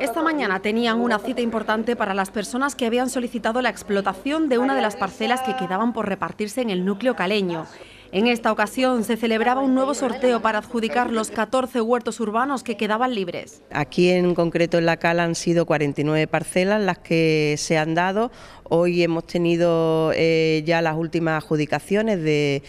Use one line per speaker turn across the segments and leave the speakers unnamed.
Esta mañana tenían una cita importante para las personas que habían solicitado la explotación de una de las parcelas que quedaban por repartirse en el núcleo caleño. En esta ocasión se celebraba un nuevo sorteo para adjudicar los 14 huertos urbanos que quedaban libres.
Aquí en concreto en La Cala han sido 49 parcelas las que se han dado, Hoy hemos tenido eh, ya las últimas adjudicaciones de,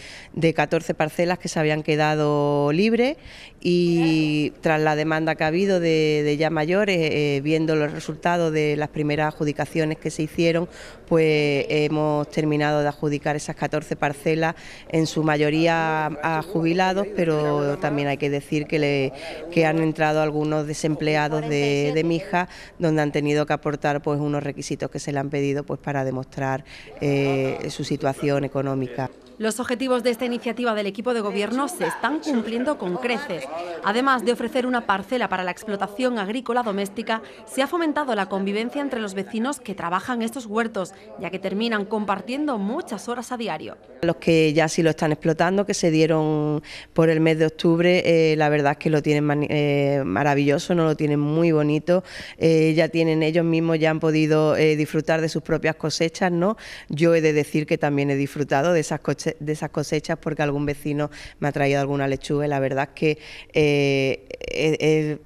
14 parcelas que se habían quedado libres y tras la demanda que ha habido de, ya mayores, eh, viendo los resultados de las primeras adjudicaciones que se hicieron, pues hemos terminado de adjudicar esas 14 parcelas, en su mayoría a jubilados, pero también hay que decir que, le, han entrado algunos desempleados de, de Mija, donde han tenido que aportar pues unos requisitos que se le han pedido pues para para demostrar eh, su situación económica.
Los objetivos de esta iniciativa del equipo de gobierno se están cumpliendo con creces. Además de ofrecer una parcela para la explotación agrícola doméstica, se ha fomentado la convivencia entre los vecinos que trabajan estos huertos, ya que terminan compartiendo muchas horas a diario.
Los que ya sí lo están explotando, que se dieron por el mes de octubre, eh, la verdad es que lo tienen eh, maravilloso, no lo tienen muy bonito, ya tienen ellos mismos, ya han podido disfrutar de sus propias cosechas, ¿no? Yo he de decir que también he disfrutado de esas, cosechas porque algún vecino me ha traído alguna lechuga y la verdad es que es eh,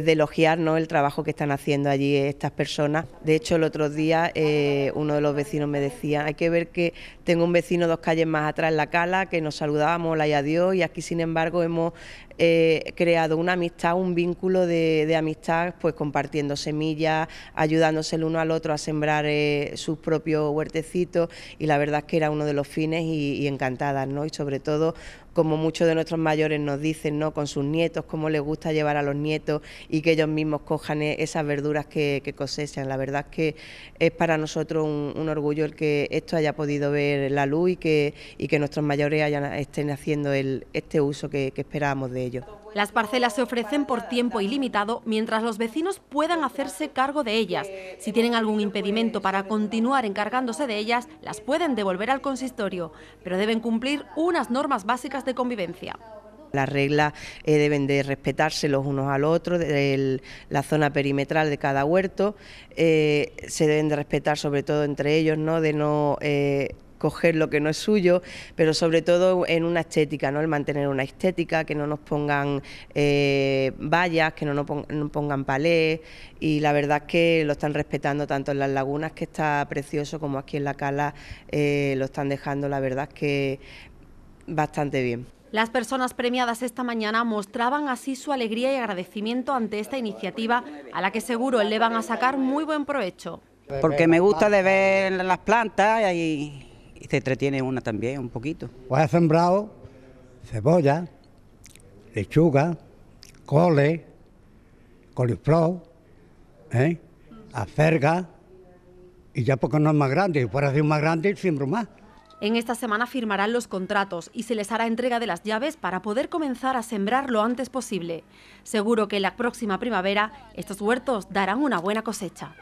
de elogiar ¿no? el trabajo que están haciendo allí estas personas. De hecho, el otro día eh, uno de los vecinos me decía, hay que ver que tengo un vecino dos calles más atrás en la cala, que nos saludábamos, hola y adiós, y aquí sin embargo hemos creado una amistad, un vínculo de, amistad, pues compartiendo semillas, ayudándose el uno al otro a sembrar eh, sus propios huertecitos y la verdad es que era uno de los fines y, encantadas, ¿no? Y sobre todo como muchos de nuestros mayores nos dicen, ¿no? Con sus nietos, cómo les gusta llevar a los nietos y que ellos mismos cojan eh, esas verduras que, cosechan. La verdad es que es para nosotros un, orgullo el que esto haya podido ver la luz y que, y que nuestros mayores hayan, estén haciendo el, este uso que, que esperábamos de
las parcelas se ofrecen por tiempo ilimitado mientras los vecinos puedan hacerse cargo de ellas. Si tienen algún impedimento para continuar encargándose de ellas, las pueden devolver al consistorio, pero deben cumplir unas normas básicas de convivencia
las reglas eh, deben de respetarse los unos al otro, de la zona perimetral de cada huerto, eh, se deben de respetar sobre todo entre ellos, ¿no? de no eh, coger lo que no es suyo, pero sobre todo en una estética, ¿no? El mantener una estética, que no nos pongan eh, vallas, que no nos pongan palés y la verdad que lo están respetando tanto en las lagunas, que está precioso, como aquí en la cala, eh, lo están dejando, la verdad que bastante bien.
Las personas premiadas esta mañana mostraban así su alegría y agradecimiento ante esta iniciativa, a la que seguro le van a sacar muy buen provecho.
Porque me gusta de ver las plantas y y se entretiene una también un poquito.
Pues a sembrado cebolla, lechuga, cole, coliflor, ¿eh? acerga, y ya porque no es más grande, ...y fuera ser más grande, siembro más. En esta semana firmarán los contratos y se les hará entrega de las llaves para poder comenzar a sembrar lo antes posible. Seguro que en la próxima primavera estos huertos darán una buena cosecha.